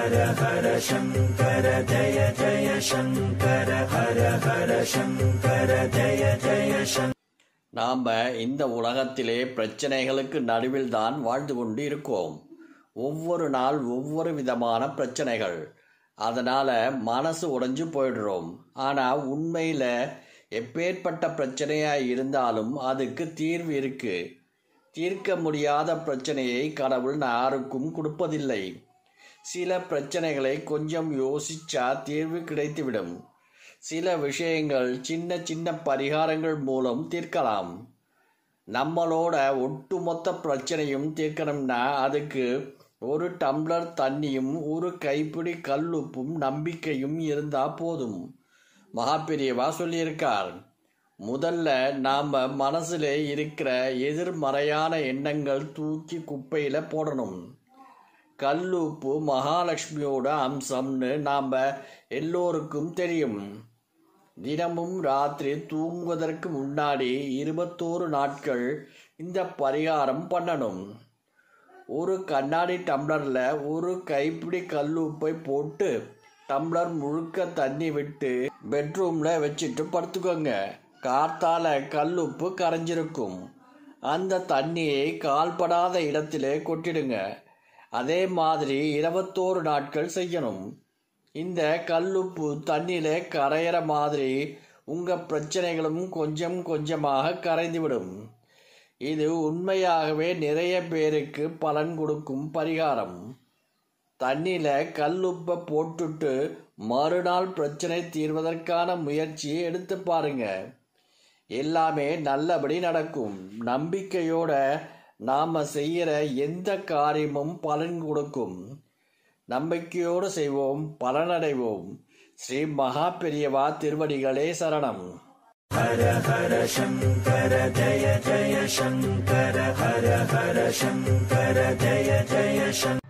ஹர ஹர சங்கர ஜய ஜய சங்கர ஹர ஹர சங்கர ஜய ஜய நாம் இந்த உலகத்திலே பிரச்சனைகளுக்கு நடுவில் தான் வாழ்ந்து கொண்டு இருக்கோம் ஒவ்வொரு நாள் ஒவ்வொரு விதமான பிரச்சனைகள் அதனால் மனசு உடைஞ்சு போயிடுறோம் ஆனால் உண்மையில் எப்பேற்பட்ட பிரச்சனையாக இருந்தாலும் அதுக்கு தீர்வு இருக்குது தீர்க்க முடியாத பிரச்சனையை கடவுள் யாருக்கும் கொடுப்பதில்லை சில பிரச்சனைகளை கொஞ்சம் யோசிச்சா தீர்வு கிடைத்துவிடும் சில விஷயங்கள் சின்ன சின்ன பரிகாரங்கள் மூலம் தீர்க்கலாம் நம்மளோட ஒட்டுமொத்த பிரச்சனையும் தீர்க்கணும்னா அதுக்கு ஒரு டம்ளர் தண்ணியும் ஒரு கைப்பிடி கல்லுப்பும் நம்பிக்கையும் இருந்தால் போதும் மகாபெரியவா சொல்லியிருக்கார் முதல்ல நாம் மனசில் இருக்கிற எதிர்மறையான எண்ணங்கள் தூக்கி குப்பையில் போடணும் கல்லுப்பு மகாலட்சுமியோட அம்சம்னு நாம் எல்லோருக்கும் தெரியும் தினமும் ராத்திரி தூங்குவதற்கு முன்னாடி இருபத்தோரு நாட்கள் இந்த பரிகாரம் பண்ணணும் ஒரு கண்ணாடி டம்ளரில் ஒரு கைப்பிடி கல்லுப்பை போட்டு டம்ளர் முழுக்க தண்ணி விட்டு பெட்ரூமில் வச்சுட்டு படுத்துக்கோங்க காத்தால் கல்லுப்பு கரைஞ்சிருக்கும் அந்த தண்ணியை கால்படாத இடத்திலே கொட்டிடுங்க அதே மாதிரி இருபத்தோரு நாட்கள் செய்யணும் இந்த கல்லுப்பு தண்ணியில் கரையிற மாதிரி உங்கள் பிரச்சனைகளும் கொஞ்சம் கொஞ்சமாக கரைந்துவிடும் இது உண்மையாகவே நிறைய பேருக்கு பலன் கொடுக்கும் பரிகாரம் தண்ணியில் கல்லுப்பை போட்டுட்டு மறுநாள் பிரச்சனை தீர்வதற்கான முயற்சியை எடுத்து பாருங்க எல்லாமே நல்லபடி நடக்கும் நம்பிக்கையோட நாம் செய்கிற எந்த காரியமும் பலன் கொடுக்கும் நம்பிக்கையோடு செய்வோம் பலனடைவோம் ஸ்ரீ மகா பெரியவா திருவடிகளே சரணம் ஹர ஹர சங்கர ஜய ஜய சங்கர ஹர ஹர சங்கர ஜய ஜய சங்கர